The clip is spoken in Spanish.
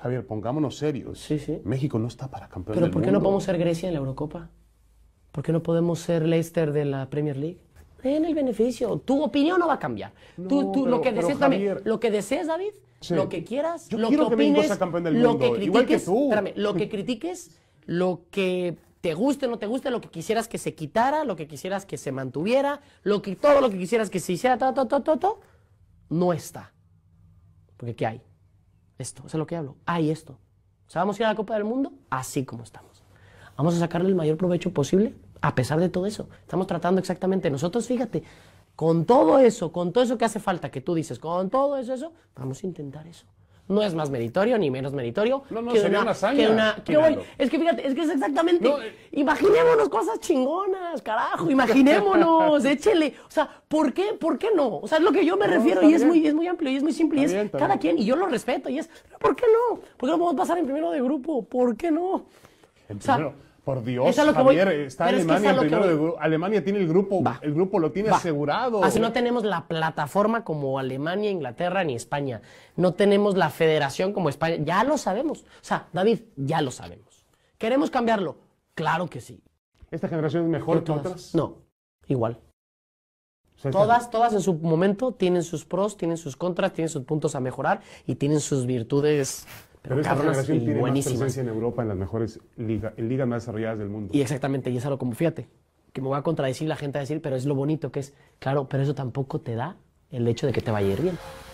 Javier, pongámonos serios. México no está para campeón ¿Pero por qué no podemos ser Grecia en la Eurocopa? ¿Por qué no podemos ser Leicester de la Premier League? En el beneficio. Tu opinión no va a cambiar. lo, que desees, David, lo que quieras, lo que opines, que critiques, lo que critiques, lo que te guste, no te guste, lo que quisieras que se quitara, lo que quisieras que se mantuviera, lo que, todo lo que quisieras que se hiciera, no está. Porque ¿qué hay? Esto, eso es lo que hablo. Hay esto. O sea, vamos a ir a la Copa del Mundo así como estamos. Vamos a sacarle el mayor provecho posible a pesar de todo eso. Estamos tratando exactamente nosotros, fíjate, con todo eso, con todo eso que hace falta que tú dices, con todo eso, eso, vamos a intentar eso no es más meritorio ni menos meritorio no, no, que, sería una, es que fíjate, es que es exactamente. Eh, imaginémonos cosas chingonas, carajo, imaginémonos, échele. O sea, ¿por qué? ¿Por qué no? O sea, es lo que yo me refiero y es muy, es muy amplio y es muy simple. y es cada quien, y yo lo respeto, y es, ¿por qué no? ¿Por qué no podemos pasar en primero de grupo? ¿Por qué no? Por Dios, Javier, está Alemania primero Alemania tiene el grupo, el grupo lo tiene asegurado. Así no tenemos la plataforma como Alemania, Inglaterra ni España. No tenemos la federación como España. Ya lo sabemos. O sea, David, ya lo sabemos. ¿Queremos cambiarlo? Claro que sí. ¿Esta generación es mejor que otras? No, igual. todas, todas en su momento tienen sus pros, tienen sus contras, tienen sus puntos a mejorar y tienen sus virtudes pero, esta presencia en Europa en las mejores ligas, en ligas más desarrolladas del mundo. Y exactamente, y eso lo como, fíjate, que me va a contradecir la gente a decir, pero es lo bonito que es. Claro, pero eso tampoco te da el hecho de que te vaya a ir bien.